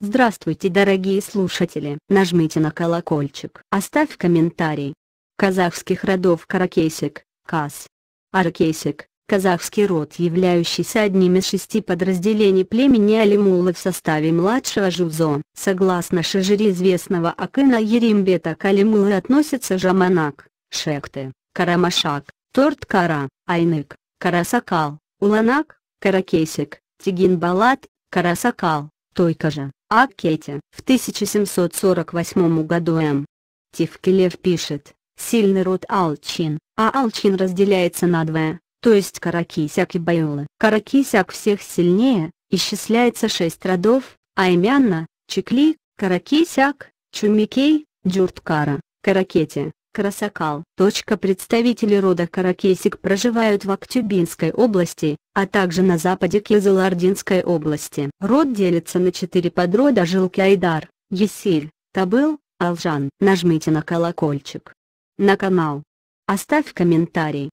Здравствуйте дорогие слушатели! Нажмите на колокольчик. Оставь комментарий. Казахских родов Каракесик, Кас. Аракесик, казахский род являющийся одним из шести подразделений племени Алимулы в составе младшего жузо. Согласно шижири известного Акына Еримбета к Алимулы относятся Жаманак, Шекты, Карамашак, Торткара, Айнык, Карасакал, Уланак, Каракесик, Тигинбалат, Карасакал, Тойкажа. Аккете. В 1748 году М. Тевкелев пишет, сильный род Алчин, а Алчин разделяется на двое, то есть Каракисяк и Байолы. Каракисяк всех сильнее, исчисляется шесть родов, а именно, Чекли, Каракисяк, Чумикей, Джурткара, Каракете, Карасакал. Точка представители рода Каракесик проживают в Актюбинской области, а также на западе Кизылардинской области. Род делится на четыре подрода жилки Айдар, Есиль, Табыл, Алжан. Нажмите на колокольчик. На канал. Оставь комментарий.